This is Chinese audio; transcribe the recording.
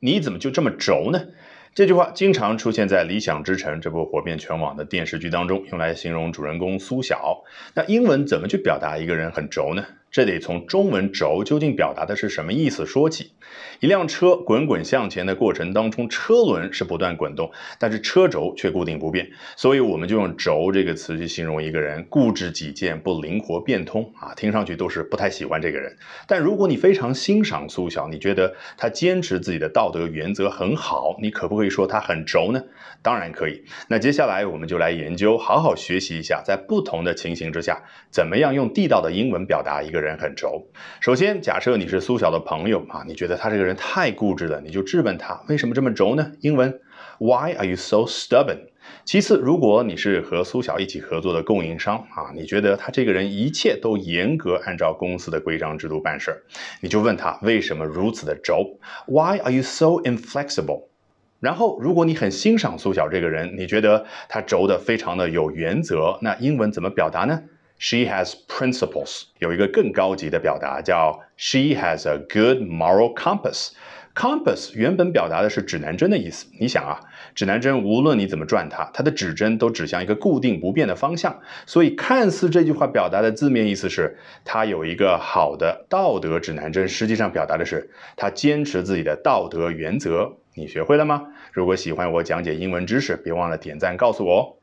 你怎么就这么轴呢？这句话经常出现在《理想之城》这部火遍全网的电视剧当中，用来形容主人公苏小。那英文怎么去表达一个人很轴呢？这得从中文“轴”究竟表达的是什么意思说起。一辆车滚滚向前的过程当中，车轮是不断滚动，但是车轴却固定不变。所以我们就用“轴”这个词去形容一个人固执己见、不灵活变通啊，听上去都是不太喜欢这个人。但如果你非常欣赏苏小，你觉得他坚持自己的道德原则很好，你可不可以说他很轴呢？当然可以。那接下来我们就来研究，好好学习一下，在不同的情形之下，怎么样用地道的英文表达一个人。人很轴。首先，假设你是苏晓的朋友啊，你觉得他这个人太固执了，你就质问他为什么这么轴呢？英文 Why are you so stubborn？其次，如果你是和苏晓一起合作的供应商啊，你觉得他这个人一切都严格按照公司的规章制度办事儿，你就问他为什么如此的轴？Why are you so inflexible？然后，如果你很欣赏苏晓这个人，你觉得他轴的非常的有原则，那英文怎么表达呢？She has principles。有一个更高级的表达叫 She has a good moral compass。Compass 原本表达的是指南针的意思。你想啊，指南针无论你怎么转它，它的指针都指向一个固定不变的方向。所以看似这句话表达的字面意思是她有一个好的道德指南针，实际上表达的是她坚持自己的道德原则。你学会了吗？如果喜欢我讲解英文知识，别忘了点赞告诉我哦。